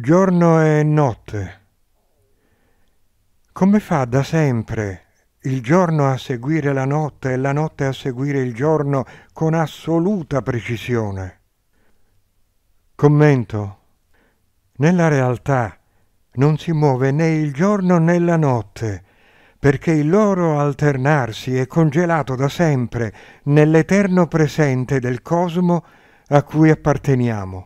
giorno e notte. Come fa da sempre il giorno a seguire la notte e la notte a seguire il giorno con assoluta precisione? Commento. Nella realtà non si muove né il giorno né la notte, perché il loro alternarsi è congelato da sempre nell'eterno presente del cosmo a cui apparteniamo.